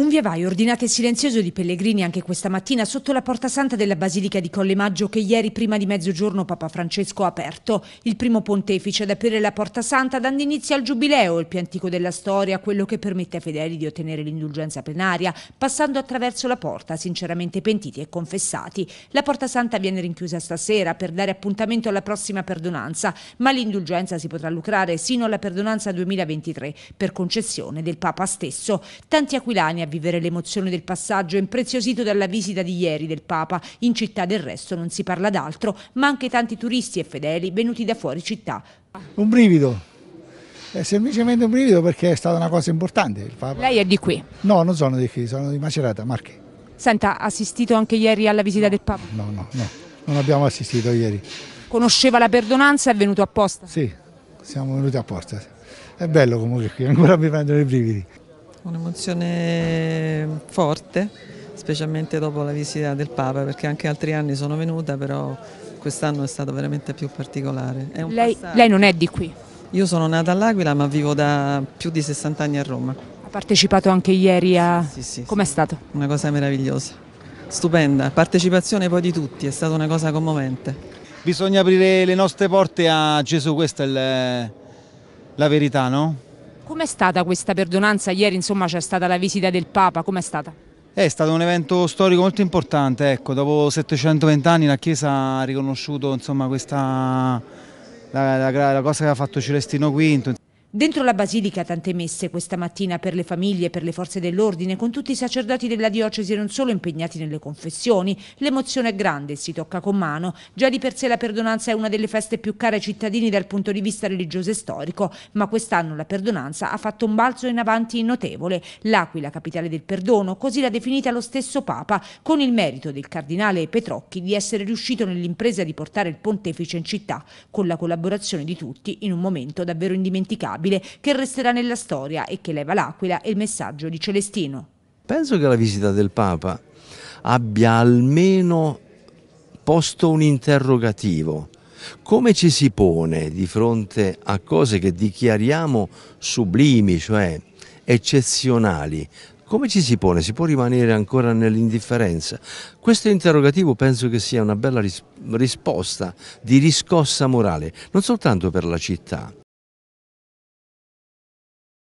Un via vai ordinato e silenzioso di pellegrini anche questa mattina sotto la porta santa della Basilica di Colle Maggio che ieri prima di mezzogiorno Papa Francesco ha aperto. Il primo pontefice ad aprire la porta santa dando inizio al giubileo, il più antico della storia, quello che permette ai fedeli di ottenere l'indulgenza plenaria, passando attraverso la porta, sinceramente pentiti e confessati. La porta santa viene rinchiusa stasera per dare appuntamento alla prossima perdonanza, ma l'indulgenza si potrà lucrare sino alla perdonanza 2023 per concessione del Papa stesso. Tanti aquilani vivere l'emozione del passaggio impreziosito dalla visita di ieri del Papa. In città del resto non si parla d'altro, ma anche tanti turisti e fedeli venuti da fuori città. Un brivido, è semplicemente un brivido perché è stata una cosa importante. Lei è di qui? No, non sono di qui, sono di Macerata, Marche. Senta, ha assistito anche ieri alla visita no, del Papa? No, no, no, non abbiamo assistito ieri. Conosceva la perdonanza, è venuto apposta? Sì, siamo venuti apposta. È bello comunque qui, ancora mi prendono i brividi. Un'emozione forte, specialmente dopo la visita del Papa, perché anche altri anni sono venuta, però quest'anno è stato veramente più particolare. Lei, lei, non è di qui? Io sono nata all'Aquila, ma vivo da più di 60 anni a Roma. Ha partecipato anche ieri a... Sì, sì, sì Com'è sì. stato? Una cosa meravigliosa, stupenda. Partecipazione poi di tutti, è stata una cosa commovente. Bisogna aprire le nostre porte a Gesù, questa è la verità, no? Com'è stata questa perdonanza? Ieri insomma c'è stata la visita del Papa, com'è stata? È stato un evento storico molto importante, ecco, dopo 720 anni la Chiesa ha riconosciuto insomma, questa, la, la, la cosa che ha fatto Celestino V. Dentro la Basilica tante messe questa mattina per le famiglie e per le forze dell'ordine, con tutti i sacerdoti della diocesi non solo impegnati nelle confessioni. L'emozione è grande, si tocca con mano. Già di per sé la perdonanza è una delle feste più care ai cittadini dal punto di vista religioso e storico, ma quest'anno la perdonanza ha fatto un balzo in avanti notevole. L'Aquila, capitale del perdono, così l'ha definita lo stesso Papa, con il merito del cardinale Petrocchi di essere riuscito nell'impresa di portare il pontefice in città, con la collaborazione di tutti in un momento davvero indimenticabile memorabile che resterà nella storia e che leva l'Aquila e il messaggio di Celestino. Penso che la visita del Papa abbia almeno posto un interrogativo. Come ci si pone di fronte a cose che dichiariamo sublimi, cioè eccezionali, come ci si pone? Si può rimanere ancora nell'indifferenza? Questo interrogativo penso che sia una bella ris risposta di riscossa morale, non soltanto per la città,